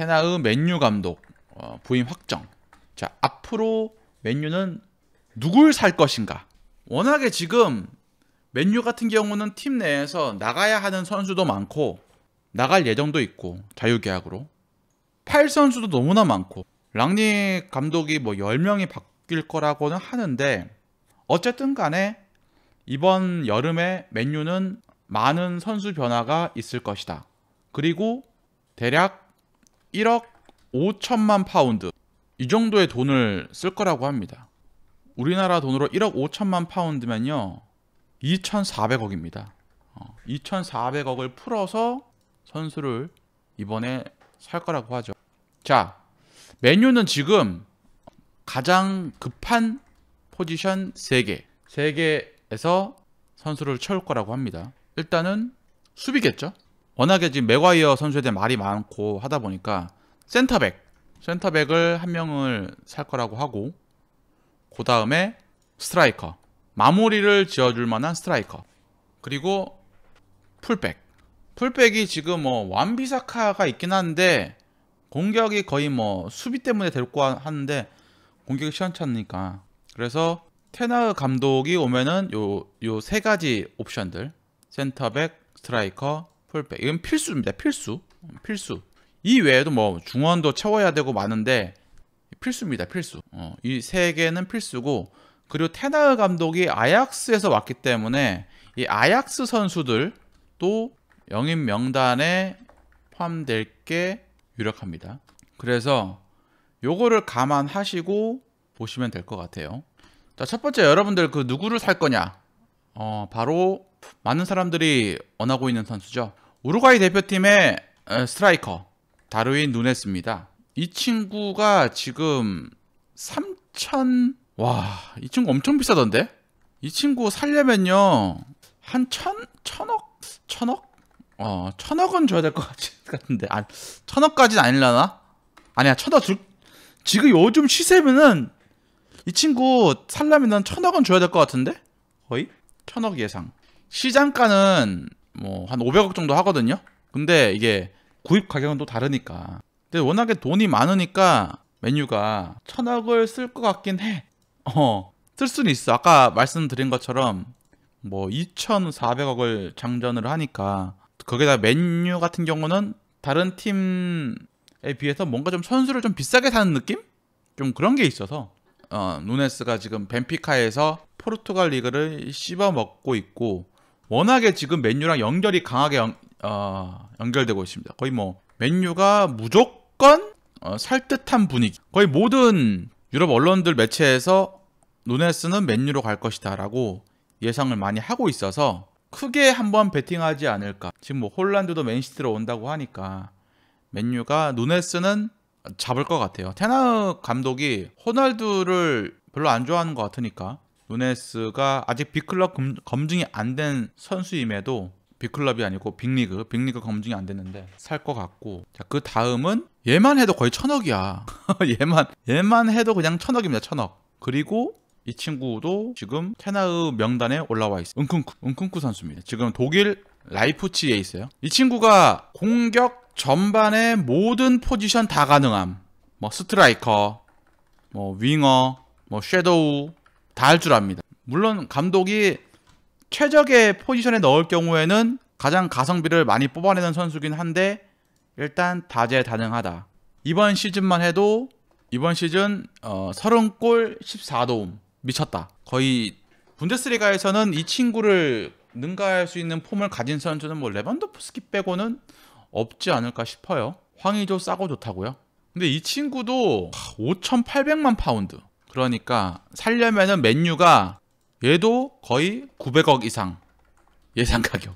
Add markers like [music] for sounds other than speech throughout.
테나의 맨유 감독 어, 부임 확정. 자 앞으로 맨유는 누굴 살 것인가? 워낙에 지금 맨유 같은 경우는 팀 내에서 나가야 하는 선수도 많고 나갈 예정도 있고 자유계약으로 팔 선수도 너무나 많고 랑니 감독이 뭐 10명이 바뀔 거라고는 하는데 어쨌든 간에 이번 여름에 맨유는 많은 선수 변화가 있을 것이다. 그리고 대략 1억 5천만 파운드 이 정도의 돈을 쓸 거라고 합니다. 우리나라 돈으로 1억 5천만 파운드면요 2,400억입니다. 2,400억을 어, 풀어서 선수를 이번에 살 거라고 하죠. 자, 메뉴는 지금 가장 급한 포지션 3개 3개에서 선수를 채울 거라고 합니다. 일단은 수비겠죠? 워낙에 지금 맥와이어 선수에 대한 말이 많고 하다 보니까 센터백 센터백을 한 명을 살 거라고 하고 그 다음에 스트라이커 마무리를 지어줄 만한 스트라이커 그리고 풀백 풀백이 지금 뭐 완비사카가 있긴 한데 공격이 거의 뭐 수비 때문에 될 거 하는데 공격이 시원찮으니까 그래서 테나우 감독이 오면은 요 요 세 가지 옵션들 센터백 스트라이커 풀백 이건 필수입니다 필수 필수 이 외에도 뭐 중원도 채워야 되고 많은데 필수입니다 필수 어, 이 세 개는 필수고 그리고 테나르 감독이 아약스에서 왔기 때문에 이 아약스 선수들도 영입 명단에 포함될 게 유력합니다 그래서 요거를 감안하시고 보시면 될 것 같아요 자첫 번째 여러분들 그 누구를 살 거냐 어 바로 많은 사람들이 원하고 있는 선수죠. 우루과이 대표팀의 스트라이커 다루인 누네스입니다. 이 친구가 지금 3천 와 이 친구 엄청 비싸던데? 이 친구 살려면요 한 천? 천억? 천억? 어 천억은 줘야 될 것 같은데 아, 천억까지는 아닐라나? 아니야 천억 줄 지금 요즘 시세면은 이 친구 살려면은 천억은 줘야 될 것 같은데? 거의? 천억 예상 시장가는 뭐한 500억 정도 하거든요. 근데 이게 구입 가격은 또 다르니까. 근데 워낙에 돈이 많으니까 메뉴가 천억을 쓸 것 같긴 해. [laughs] 어, 쓸 수는 있어. 아까 말씀드린 것처럼 뭐 2,400억을 장전을 하니까 거기다 메뉴 같은 경우는 다른 팀에 비해서 뭔가 좀 선수를 좀 비싸게 사는 느낌? 좀 그런 게 있어서 어, 누네스가 지금 벤피카에서 포르투갈 리그를 씹어먹고 있고 워낙에 지금 맨유랑 연결이 강하게 연, 어, 결되고 있습니다. 거의 뭐 맨유가 무조건 어, 살 듯한 분위기. 거의 모든 유럽 언론들 매체에서 노네스는 맨유로 갈 것이다라고 예상을 많이 하고 있어서 크게 한번 베팅하지 않을까. 지금 뭐 홀란드도 맨시티로 온다고 하니까 맨유가 노네스는 잡을 것 같아요. 테나 감독이 호날두를 별로 안 좋아하는 것 같으니까 루네스가 아직 B클럽 검증이 안 된 선수임에도 빅클럽이 아니고 빅리그 빅리그 검증이 안 됐는데 살 것 같고 자그 다음은 얘만 해도 거의 천억이야 [laughs] 얘만 얘만 해도 그냥 천억입니다 천억 그리고 이 친구도 지금 테나의 명단에 올라와 있어요 은쿤쿠 은쿤쿠 선수입니다 지금 독일 라이프치에 있어요 이 친구가 공격 전반의 모든 포지션 다 가능함 뭐 스트라이커 뭐 윙어 뭐 섀도우 다할줄 압니다. 물론 감독이 최적의 포지션에 넣을 경우에는 가장 가성비를 많이 뽑아내는 선수긴 한데 일단 다재다능하다. 이번 시즌만 해도 이번 시즌 어, 30골 14도움 미쳤다. 거의 분데스리가에서는 이 친구를 능가할 수 있는 폼을 가진 선수는 뭐 레반도프스키 빼고는 없지 않을까 싶어요. 황의조 싸고 좋다고요. 근데 이 친구도 5,800만 파운드. 그러니까 살려면은 맨유가 얘도 거의 900억 이상 예상 가격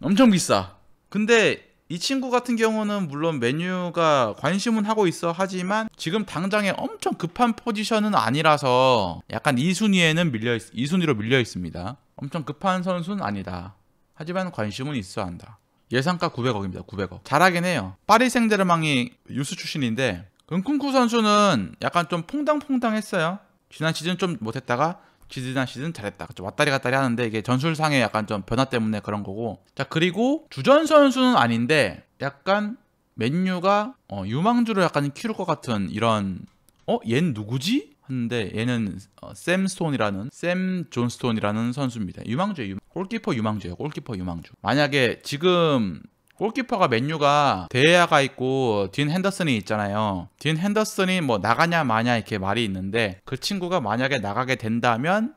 엄청 비싸 근데 이 친구 같은 경우는 물론 메뉴가 관심은 하고 있어 하지만 지금 당장에 엄청 급한 포지션은 아니라서 약간 2순위에는 밀려 있, 2순위로 밀려 있습니다 엄청 급한 선수는 아니다 하지만 관심은 있어 한다 예상가 900억입니다 900억 잘하긴 해요 파리 생제르망이 유스 출신인데 은쿤쿠 선수는 약간 좀 퐁당퐁당했어요. 지난 시즌 좀 못했다가 지난 시즌 잘했다. 좀 왔다리 갔다리 하는데 이게 전술상의 약간 좀 변화 때문에 그런 거고. 자 그리고 주전 선수는 아닌데 약간 맨유가 어, 유망주를 약간 키울 것 같은 이런 어? 얜 누구지? 하는데 얘는 어, 샘 스톤이라는 샘 존스톤이라는 선수입니다. 유망주예 유망... 골키퍼 유망주예요. 골키퍼 유망주. 만약에 지금 골키퍼가 맨유가 데헤아가 있고 딘 핸더슨이 있잖아요. 딘 핸더슨이 뭐 나가냐 마냐 이렇게 말이 있는데 그 친구가 만약에 나가게 된다면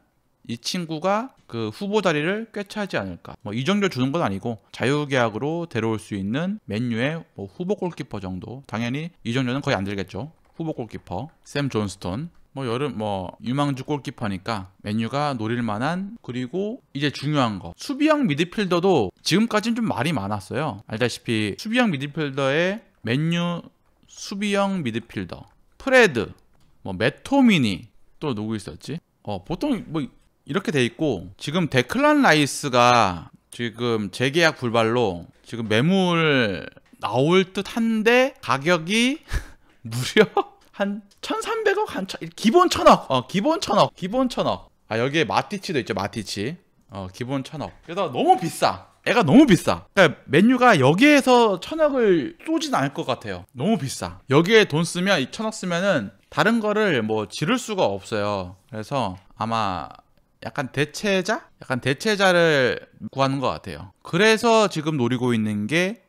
이 친구가 그 후보 자리를 꿰차지 않을까. 뭐이 정도 주는 건 아니고 자유계약으로 데려올 수 있는 맨유의 뭐 후보 골키퍼 정도. 당연히 이 정도는 거의 안 들겠죠. 후보 골키퍼 샘 존스톤 뭐 여름 뭐 유망주 골키퍼니까 메뉴가 노릴 만한 그리고 이제 중요한 거 수비형 미드필더도 지금까지는 좀 말이 많았어요 알다시피 수비형 미드필더에 메뉴 수비형 미드필더 프레드 뭐 메토미니 또 누구 있었지 어 보통 뭐 이렇게 돼 있고 지금 데클란 라이스가 지금 재계약 불발로 지금 매물 나올 듯 한데 가격이 [laughs] 무려 한 1300억 한 천, 기본 천억 어 기본 천억 기본 천억 아 여기에 마티치도 있죠 마티치 어 기본 천억 그래서 너무 비싸 애가 너무 비싸 그러니까 맨유가 여기에서 천억을 쏘진 않을 것 같아요 너무 비싸 여기에 돈 쓰면 이 천억 쓰면은 다른 거를 뭐 지를 수가 없어요 그래서 아마 약간 대체자? 약간 대체자를 구하는 것 같아요 그래서 지금 노리고 있는 게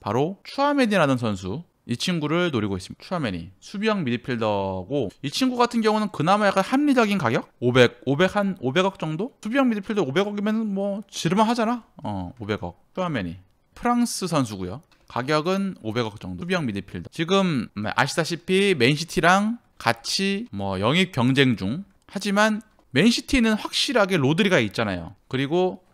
바로 추아메디라는 선수 이 친구를 노리고 있습니다. 추아맨이 수비형 미드필더고 이 친구 같은 경우는 그나마 약간 합리적인 가격? 500, 500한 500억 정도? 수비형 미드필더 500억이면 뭐 지르면 하잖아. 어, 500억. 추아맨이 프랑스 선수고요. 가격은 500억 정도. 수비형 미드필더. 지금 음, 아시다시피 맨시티랑 같이 뭐 영입 경쟁 중. 하지만 맨시티는 확실하게 로드리가 있잖아요. 그리고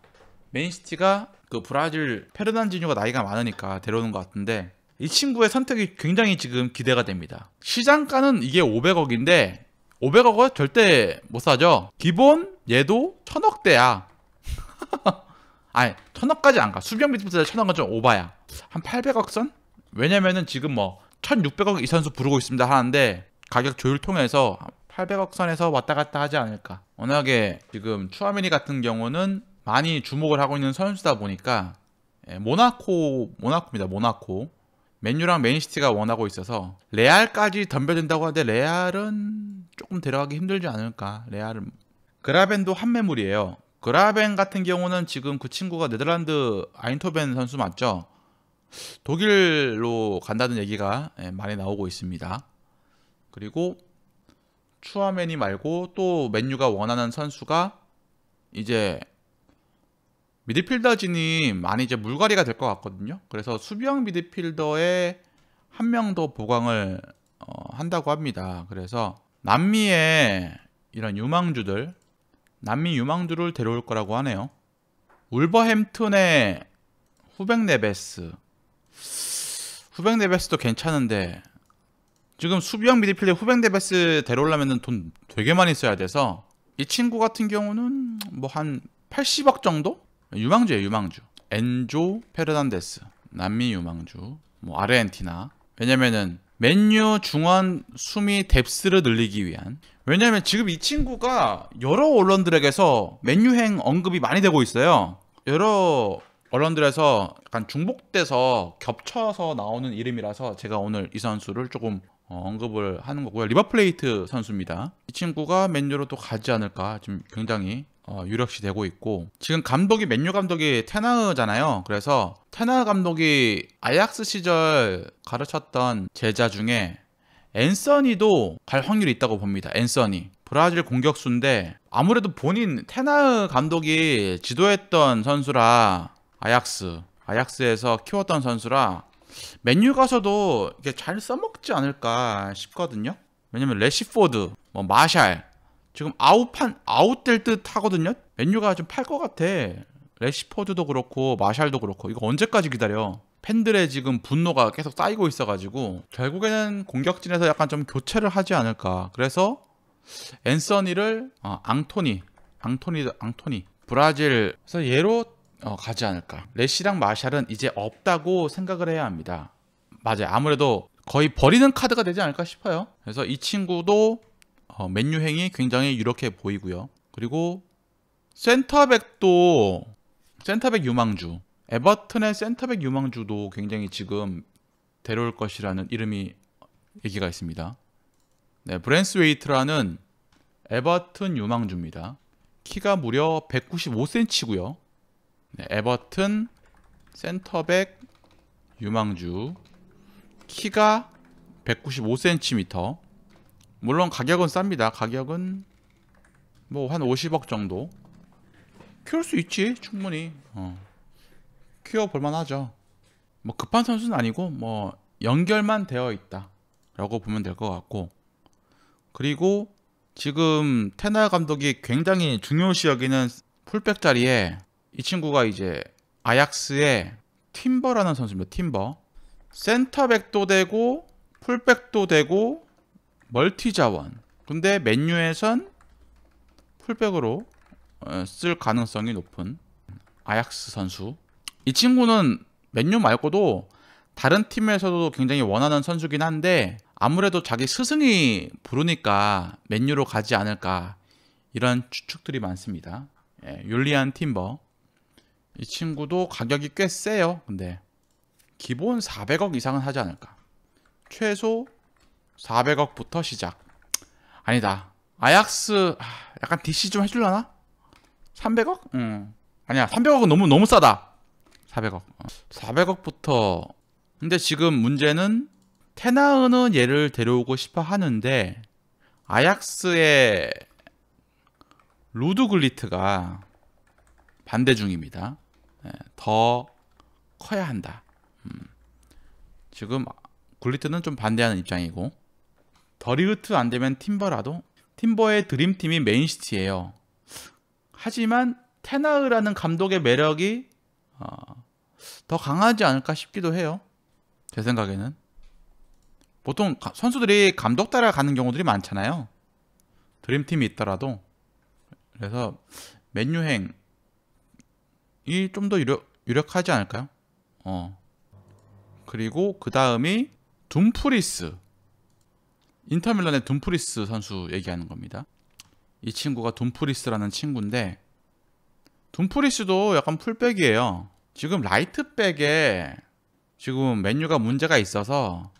맨시티가 그 브라질 페르난지뉴가 나이가 많으니까 데려오는 것 같은데 이 친구의 선택이 굉장히 지금 기대가 됩니다. 시장가는 이게 500억인데 500억은 절대 못 사죠. 기본 얘도 1000억대야. [laughs] 아니 1000억까지 안 가. 수비형 미드필더 1000억은 좀 오바야. 한 800억 선? 왜냐면은 지금 뭐 1600억 이 선수 부르고 있습니다 하는데 가격 조율 통해서 800억 선에서 왔다 갔다 하지 않을까. 워낙에 지금 추아미니 같은 경우는 많이 주목을 하고 있는 선수다 보니까 예, 모나코 모나코입니다. 모나코 맨유랑 맨시티가 원하고 있어서 레알까지 덤벼든다고 하는데 레알은 조금 데려가기 힘들지 않을까. 레알은 그라벤도 한 매물이에요. 그라벤 같은 경우는 지금 그 친구가 네덜란드 아인토벤 선수 맞죠? 독일로 간다는 얘기가 예, 많이 나오고 있습니다. 그리고 추아맨이 말고 또 맨유가 원하는 선수가 이제 미드필더진이 많이 이제 물갈이가 될 것 같거든요. 그래서 수비형 미드필더에 한 명 더 보강을 어, 한다고 합니다. 그래서 남미의 이런 유망주들, 남미 유망주를 데려올 거라고 하네요. 울버햄튼의 후백 네베스. 후백 네베스도 괜찮은데 지금 수비형 미드필더 후백 네베스 데려오려면 돈 되게 많이 써야 돼서 이 친구 같은 경우는 뭐 한 80억 정도? 유망주예요 유망주 엔조 페르난데스 남미 유망주 뭐 아르헨티나 왜냐면은 맨유 중원 수미 뎁스를 늘리기 위한 왜냐면 지금 이 친구가 여러 언론들에게서 맨유행 언급이 많이 되고 있어요 여러 언론들에서 약간 중복돼서 겹쳐서 나오는 이름이라서 제가 오늘 이 선수를 조금 어, 언급을 하는 거고요 리버플레이트 선수입니다 이 친구가 맨유로 또 가지 않을까 지금 굉장히 어, 유력시 되고 있고 지금 감독이 맨유 감독이 테나흐잖아요. 그래서 테나흐 감독이 아약스 시절 가르쳤던 제자 중에 앤서니도 갈 확률이 있다고 봅니다. 앤서니 브라질 공격수인데 아무래도 본인 테나흐 감독이 지도했던 선수라 아약스 아약스에서 키웠던 선수라 맨유 가서도 이게 잘 써먹지 않을까 싶거든요. 왜냐면 레시포드, 뭐 마샬 지금 아웃판 아웃될 듯 하거든요. 맨유가 좀 팔 것 같아. 레시포드도 그렇고 마샬도 그렇고 이거 언제까지 기다려? 팬들의 지금 분노가 계속 쌓이고 있어가지고 결국에는 공격진에서 약간 좀 교체를 하지 않을까. 그래서 앤서니를 어, 앙토니, 앙토니, 앙토니 브라질에서 얘로 어, 가지 않을까. 레시랑 마샬은 이제 없다고 생각을 해야 합니다. 맞아요. 아무래도 거의 버리는 카드가 되지 않을까 싶어요. 그래서 이 친구도 어, 맨유행이 굉장히 유력해 보이고요. 그리고 센터백도 센터백 유망주 에버튼의 센터백 유망주도 굉장히 지금 데려올 것이라는 이름이 얘기가 있습니다. 네, 브랜스웨이트라는 에버튼 유망주입니다. 키가 무려 195cm고요. 네, 에버튼 센터백 유망주 키가 195cm 물론 가격은 쌉니다. 가격은 뭐 한 50억 정도 키울 수 있지 충분히 어. 키워 볼만하죠. 뭐 급한 선수는 아니고 뭐 연결만 되어 있다라고 보면 될 것 같고 그리고 지금 테나 감독이 굉장히 중요시 여기는 풀백 자리에 이 친구가 이제 아약스의 팀버라는 선수입니다. 팀버 센터백도 되고 풀백도 되고 멀티 자원 근데 맨유에선 풀백으로 어, 쓸 가능성이 높은 아약스 선수 이 친구는 맨유 말고도 다른 팀에서도 굉장히 원하는 선수긴 한데 아무래도 자기 스승이 부르니까 맨유로 가지 않을까 이런 추측들이 많습니다 예, 율리안 팀버 이 친구도 가격이 꽤 세요 근데 기본 400억 이상은 하지 않을까 최소 400억부터 시작 아니다 아약스 아, 약간 DC 좀 해줄라나? 300억? 음. 아니야 300억은 너무 너무 싸다 400억 400억부터 어. 근데 지금 문제는 테나은은 얘를 데려오고 싶어 하는데 아약스의 루드글리트가 반대 중입니다 예, 더 커야 한다 음. 지금 아, 글리트는 좀 반대하는 입장이고 더리우트 안 되면 팀버라도 팀버의 드림팀이 메인시티예요. 하지만 테나으라는 감독의 매력이 어, 더 강하지 않을까 싶기도 해요. 제 생각에는 보통 선수들이 감독 따라가는 경우들이 많잖아요. 드림팀이 있더라도 그래서 맨유행이 좀 더 유력, 유력하지 않을까요? 어 그리고 그 다음이 둠프리스 인터밀란의 둠프리스 선수 얘기하는 겁니다. 이 친구가 둠프리스라는 친구인데 둠프리스도 약간 풀백이에요. 지금 라이트백에 지금 메뉴가 문제가 있어서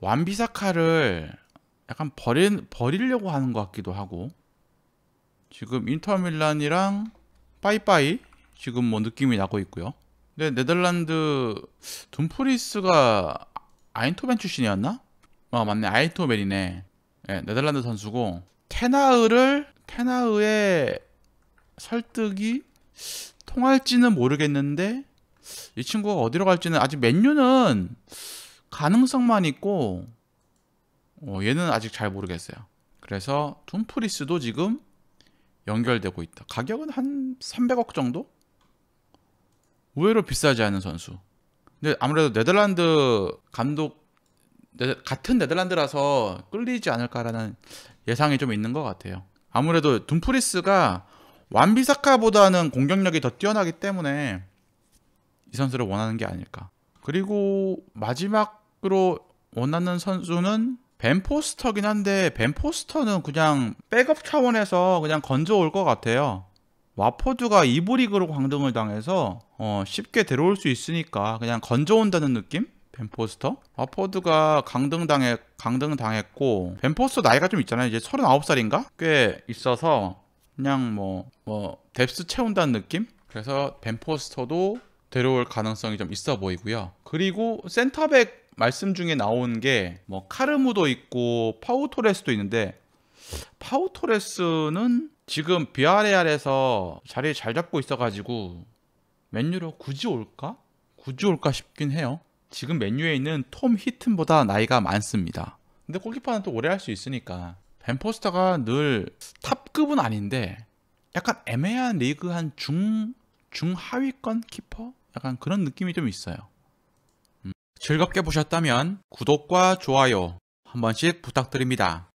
완비사카를 약간 버린, 버리려고 하는 것 같기도 하고 지금 인터밀란이랑 빠이빠이 지금 뭐 느낌이 나고 있고요. 근데 네덜란드 둠프리스가 아인토벤 출신이었나? 어 맞네 아이토벨이네 네, 예, 네덜란드 선수고 테나흐를 테나흐의 설득이 통할지는 모르겠는데 이 친구가 어디로 갈지는 아직 맨유는 가능성만 있고 어, 얘는 아직 잘 모르겠어요 그래서 툼프리스도 지금 연결되고 있다 가격은 한 300억 정도? 의외로 비싸지 않은 선수 근데 아무래도 네덜란드 감독 같은 네덜란드라서 끌리지 않을까라는 예상이 좀 있는 것 같아요. 아무래도 둠프리스가 완비사카보다는 공격력이 더 뛰어나기 때문에 이 선수를 원하는 게 아닐까. 그리고 마지막으로 원하는 선수는 벤포스터긴 한데 벤포스터는 그냥 백업 차원에서 그냥 건져올 것 같아요. 와포드가 이브리그로 광등을 당해서 어 쉽게 데려올 수 있으니까 그냥 건져온다는 느낌? 벤포스터? 아 포드가 강등당해 강등당했고 벤포스터 나이가 좀 있잖아요. 이제 39살인가? 꽤 있어서 그냥 뭐뭐 뭐 뎁스 채운다는 느낌? 그래서 벤포스터도 데려올 가능성이 좀 있어 보이고요. 그리고 센터백 말씀 중에 나온 게 뭐 카르무도 있고 파우토레스도 있는데 파우토레스는 지금 비아레알에서 자리 를잘 잡고 있어가지고 맨유로 굳이 올까? 굳이 올까 싶긴 해요. 지금 맨유에 있는 톰 히튼보다 나이가 많습니다. 근데 골키퍼는 또 오래 할 수 있으니까 벤포스터가 늘 탑급은 아닌데 약간 애매한 리그 한중 중하위권 키퍼 약간 그런 느낌이 좀 있어요. 음. 즐겁게 보셨다면 구독과 좋아요 한 번씩 부탁드립니다.